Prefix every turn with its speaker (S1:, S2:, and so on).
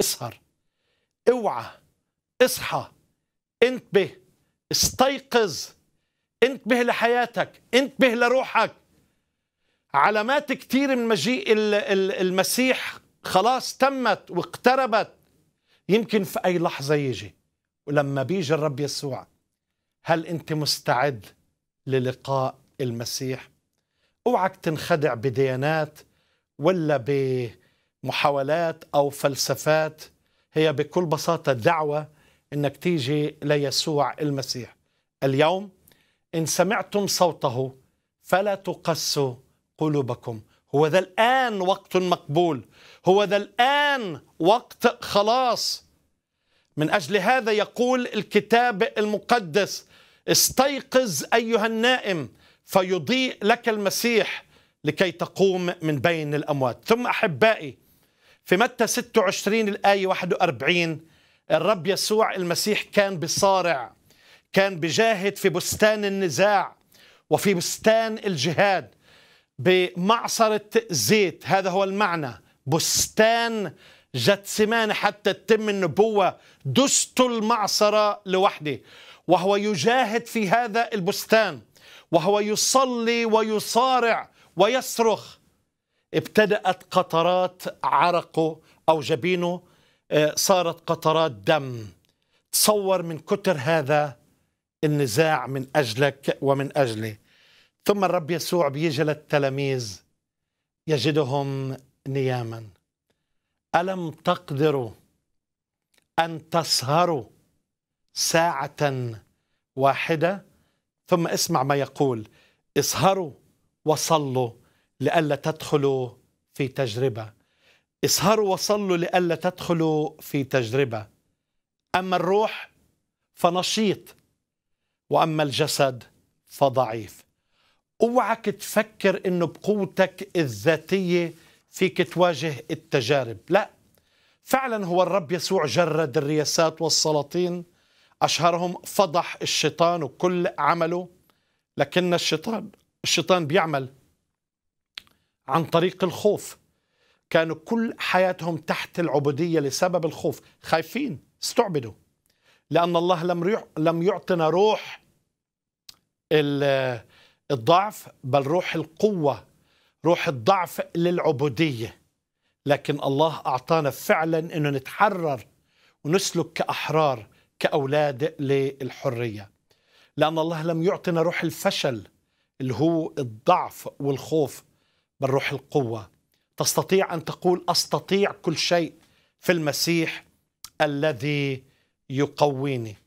S1: اسهر اوعى اصحى انتبه استيقظ انتبه لحياتك انتبه لروحك علامات كتير من مجيء المسيح خلاص تمت واقتربت يمكن في أي لحظة يجي ولما بيجي الرب يسوع هل أنت مستعد للقاء المسيح؟ اوعك تنخدع بديانات ولا ب محاولات أو فلسفات هي بكل بساطة دعوة أنك تيجي ليسوع المسيح اليوم إن سمعتم صوته فلا تقسوا قلوبكم هو ذا الآن وقت مقبول هو ذا الآن وقت خلاص من أجل هذا يقول الكتاب المقدس استيقظ أيها النائم فيضيء لك المسيح لكي تقوم من بين الأموات ثم أحبائي في متى 26 الآية 41 الرب يسوع المسيح كان بصارع كان بجاهد في بستان النزاع وفي بستان الجهاد بمعصرة زيت هذا هو المعنى بستان جتسمان حتى تتم النبوة دست المعصرة لوحده وهو يجاهد في هذا البستان وهو يصلي ويصارع ويصرخ ابتدأت قطرات عرقه أو جبينه آه، صارت قطرات دم تصور من كتر هذا النزاع من أجلك ومن أجلي ثم الرب يسوع بيجي للتلاميذ يجدهم نياما ألم تقدروا أن تسهروا ساعة واحدة ثم اسمع ما يقول اسهروا وصلوا لئلا تدخلوا في تجربة اسهروا وصلوا لئلا تدخلوا في تجربة أما الروح فنشيط وأما الجسد فضعيف اوعك تفكر انه بقوتك الذاتيه فيك تواجه التجارب لا فعلا هو الرب يسوع جرد الرياسات والسلاطين اشهرهم فضح الشيطان وكل عمله لكن الشيطان الشيطان بيعمل عن طريق الخوف كانوا كل حياتهم تحت العبودية لسبب الخوف خايفين استعبدوا لأن الله لم لم يعطنا روح الضعف بل روح القوة روح الضعف للعبودية لكن الله أعطانا فعلا أنه نتحرر ونسلك كأحرار كأولاد للحرية لأن الله لم يعطنا روح الفشل اللي هو الضعف والخوف بل روح القوة تستطيع أن تقول أستطيع كل شيء في المسيح الذي يقويني